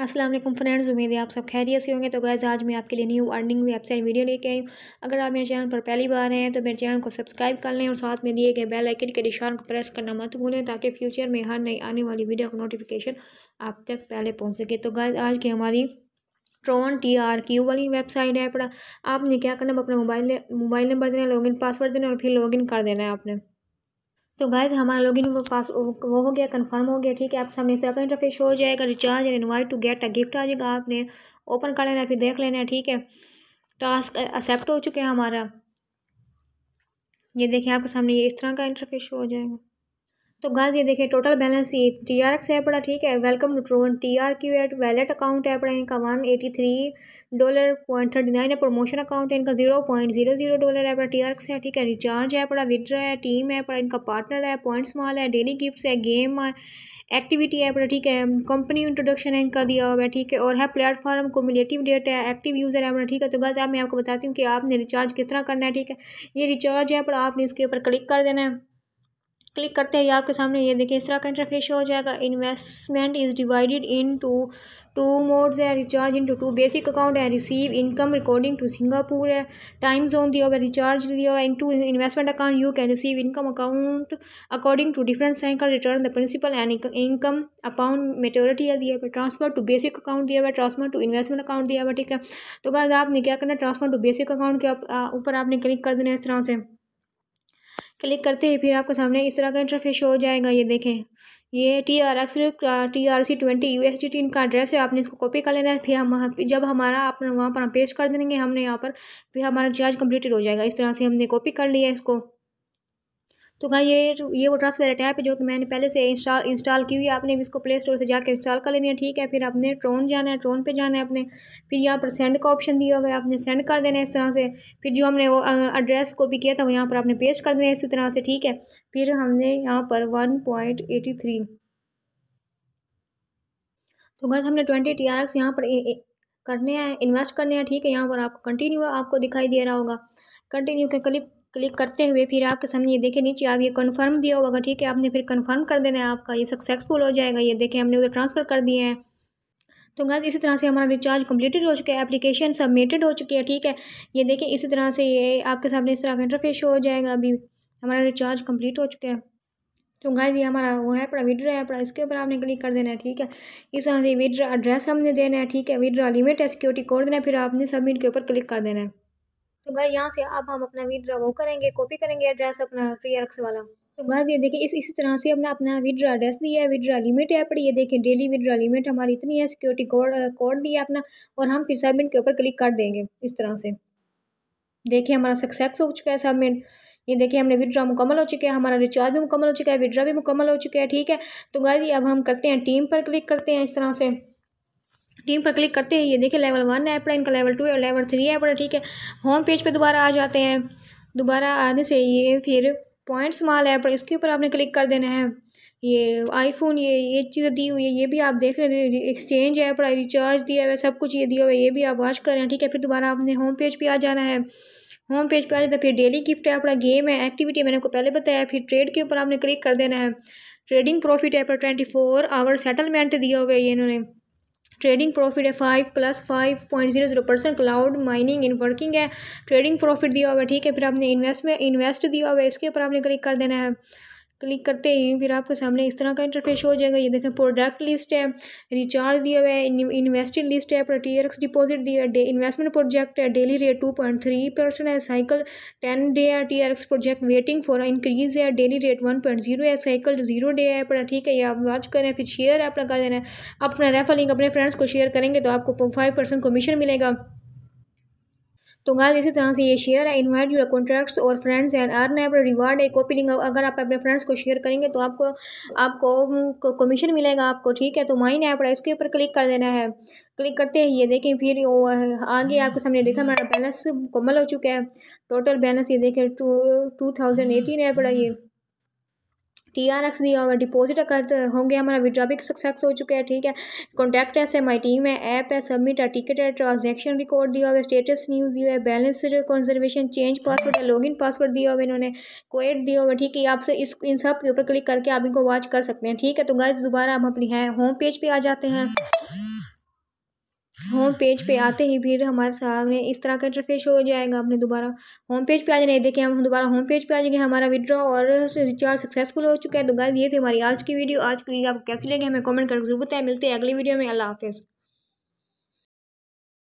Aslam friends उम्मीद है आप सब खैरियत से होंगे तो गैज़ आज मैं आपके लिए न्यू अर्निंग वेबसाइट वीडियो लेके आई हूँ अगर आप मेरे चैनल पर पहली बार हैं तो मेरे चैनल को सब्सक्राइब कर लें और साथ में दिए गए बेल आइकन के निशान को प्रेस करना मत भूलें ताकि फ्यूचर में हर नई आने वाली वीडियो का नोटिफिकेशन आप तक पहले पहुँच सके तो गैज आज की हमारी ट्रोन टी आर क्यू वाली वेबसाइट है अपना आपने क्या करना अपना मोबाइल मोबाइल नंबर देना लॉगिन पासवर्ड देना और फिर लॉगिन कर देना है आपने तो गाइज हमारा लॉगिन वो पास वो हो गया कंफर्म हो गया ठीक है आपके सामने इस तरह का इंटरफेस हो जाएगा recharge and invite to get a gift आ जाएगा आपने ओपन कर लेना फिर देख लेना ठीक है टास्क एक्सेप्ट हो चुके हैं हमारा ये देखिए आपके सामने ये इस तरह का इंटरफेस हो जाएगा तो गाइस ये देखिए टोटल बैलेंस ये टी आर एक्स ऐप पड़ा ठीक है welcome to Tron T R Q at wallet account है पड़ा इनका one eighty three dollar point thirty nine है प्रमोशन अकाउंट है इनका zero point zero zero dollar है पड़ा टी आर एक्स है ठीक है रिचार्ज है पड़ा विड्रा है टीम है पड़ा इनका पार्टनर है पॉइंट्स माल है डेली गिफ्ट्स है गेम है एक्टिविटी है पड़ा ठीक है कंपनी इंट्रोडक्शन है इनका दिया हुआ है ठीक है और है प्लेटफॉर्म मिलेटिव डेट है एक्टिव यूज़र है पड़ा ठीक है तो गाइस आप मैं आपको बताती हूँ कि आपने रिचार्ज किस तरह करना है ठीक है ये रिचार्ज है पड़ा आपने इसके ऊपर क्लिक कर देना है क्लिक करते ये आपके सामने ये देखिए इस तरह का इंटरफेस हो जाएगा investment is divided into two modes है recharge into two basic account है receive income recording to Singapore है टाइम जोन दिया हुआ रिचार्ज दिया हुआ into investment account you can receive income account according to different cycle return the principal and income account maturity दिया हुआ transfer to basic account दिया हुआ transfer to investment account दिया हुआ ठीक है तो क्या आपने क्या करना ट्रांसफर टू बेसिक अकाउंट के ऊपर आपने क्लिक कर देना इस तरह से क्लिक करते ही फिर आपके सामने इस तरह का इंटरफेस हो जाएगा ये देखें ये T R X T R C twenty U S D T इनका एड्रेस है आपने इसको कॉपी कर लेना है फिर हम जब हमारा आपने वहाँ पर हम पेस्ट कर देंगे हमने यहाँ पर फिर हमारा चार्ज कम्प्लीटेड हो जाएगा इस तरह से हमने कॉपी कर लिया इसको तो कहा ये ये वो ट्रांसफेरेट ऐप है जो कि मैंने पहले से इंस्टॉल इंस्टॉल की हुई है आपने भी इसको प्ले स्टोर से जाकर इंस्टॉल कर लेनी है ठीक है फिर आपने ट्रोन जाना है ट्रोन पे जाना है आपने फिर यहाँ पर सेंड का ऑप्शन दिया हुआ है आपने सेंड कर देना है इस तरह से फिर जो हमने वो एड्रेस कॉपी किया था वो यहाँ पर आपने पेस्ट कर देना है इसी तरह से ठीक है फिर हमने यहाँ पर वन पॉइंट एटी थ्री तो गैस हमने ट्वेंटी टी आर एक्स यहाँ पर करने हैं इन्वेस्ट करने हैं ठीक है यहाँ पर आपको कंटिन्यू आपको दिखाई दे रहा होगा कंटिन्यू के क्लिप क्लिक करते हुए फिर आपके सामने ये देखें नीचे आप ये कन्फर्म दिया होगा ठीक है आपने फिर कन्फर्म कर देना है आपका ये सक्सेसफुल हो जाएगा ये देखें हमने उधर ट्रांसफ़र कर दिए हैं तो गैस इसी तरह से हमारा रिचार्ज कम्प्लीटेड हो चुका है एप्लीकेशन सबमिटेड हो चुकी है ठीक है ये देखें इसी तरह से ये आपके सामने इस तरह का इंटरफेस हो जाएगा अभी हमारा रिचार्ज कम्प्लीट हो चुका है तो गैस ये हमारा वो है पूरा विड्रा है पूरा इसके ऊपर आपने क्लिक कर देना है ठीक है इस तरह से विड्रा एड्रेस हमने देना है ठीक है विड्रा लिमिट है सिक्योरिटी कोड देना है फिर आपने सबमिट के ऊपर क्लिक कर देना है तो गाय यहाँ से अब हम अपना विड्रा वो करेंगे कॉपी करेंगे एड्रेस अपना रक्स वाला तो गाय ये देखिए इस इसी तरह से अपना अपना विड्रा एड्रेस दिया है विड्रा लिमिट है पर ये देखिए डेली विड्रा लिमिट हमारी इतनी है सिक्योरिटी कोड कोड दिया अपना और हम फिर सबमिट के ऊपर क्लिक कर देंगे इस तरह से देखिए हमारा सक्सेस हो चुका है सबमिट ये देखिए हमने विड्रा मुकम्मल हो चुका है हमारा रिचार्ज भी मुकम्मल हो चुका है विड्रा भी मुकम्मल हो चुका है ठीक है तो गाय अब हम करते हैं टीम पर क्लिक करते हैं इस तरह से टीम पर क्लिक करते हैं ये देखिए लेवल वन है अपना इनका लेवल टू है और लेवल थ्री है अपना ठीक है होम पेज पे दोबारा आ जाते हैं दोबारा आने से ये फिर पॉइंट्स माल है पर इसके ऊपर आपने क्लिक कर देना है ये आईफोन ये ये चीज़ें दी हुई है ये भी आप देख रहे हैं एक्सचेंज है पर रिचार्ज दिया हुआ है सब कुछ ये दिया हुआ है ये भी आप वॉच कर रहे हैं ठीक है फिर दोबारा आपने होम पेज पर आ जाना है होम पेज पर आ जाता है फिर डेली गिफ्ट है अपना गेम है एक्टिविटी है मैंने आपको पहले बताया फिर ट्रेड के ऊपर आपने क्लिक कर देना है ट्रेडिंग प्रॉफिट है पर ट्वेंटी फोर आवर सेटलमेंट दिया हुआ है ये इन्होंने ट्रेडिंग प्रॉफिट है five plus five point zero zero percent cloud mining in working है ट्रेडिंग प्रॉफिट दिया हुआ है ठीक है फिर आपने इन्वेस्ट में इन्वेस्ट दिया हुआ है इसके ऊपर आपने क्लिक कर देना है क्लिक करते ही फिर आपके सामने इस तरह का इंटरफेस हो जाएगा ये देखें प्रोडक्ट लिस्ट है रिचार्ज दिया हुआ है इन्वेस्टेड लिस्ट है टीयरक्स डिपॉजिट दिया है इन्वेस्टमेंट प्रोजेक्ट है daily rate two point three percent है साइकिल टेन डे है X project waiting for increase है daily rate one point zero है साइकिल जीरो डे है अपना ठीक है ये आप वॉच करें फिर शेयर आप लगा देना अपना रेफर लिंक अपने फ्रेंड्स को शेयर करेंगे तो आपको फाइव परसेंट कमीशन मिलेगा तो गाइस इसी तरह से ये शेयर है इनवाइट योर कॉन्ट्रैक्ट्स और friends and earn ever reward एक कॉपी लिंक अगर आप अपने फ्रेंड्स को शेयर करेंगे तो आपको आपको कमीशन मिलेगा आपको ठीक है तो माइन ऐप इसके ऊपर क्लिक कर देना है क्लिक करते ही ये देखें फिर वो आगे आपके सामने देखा मेरा बैलेंस मुकम्मल हो चुका है टोटल बैलेंस ये देखें टू टू थाउजेंड एटीन है पड़ा ये टी आर एक्स दिया हुआ डिपोजिट अगर तो होंगे हमारा विड्रा भी सक्सेस हो चुका है ठीक है कॉन्टैक्ट ऐसे माई टीम है ऐप है सबमिट है टिकट है ट्रांजेक्शन रिकॉर्ड दिया हुआ है स्टेटस न्यूज़ दिया है बैलेंस कंजर्वेशन चेंज पासवर्ड है लॉगिन पासवर्ड दिया हुआ इन्होंने कोएड दिया हुआ ठीक है आपसे इस इन सब के ऊपर क्लिक करके आप इनको वॉच कर सकते हैं ठीक है तो गाइज दोबारा हम अपनी होम पेज पर आ जाते हैं होम पेज पे आते ही फिर हमारे सामने इस तरह का इंटरफेस हो जाएगा आपने दोबारा होम पेज पे आ जाने देखें हम दोबारा होम पेज पे आ जाएंगे हमारा विड्रॉ और रिचार्ज सक्सेसफुल हो चुका है तो गाइज ये थी हमारी आज की वीडियो आज की वीडियो आपको कैसी लगी हमें कमेंट करके जरूर बताएं मिलते हैं अगली वीडियो में अल्लाह हाफिज़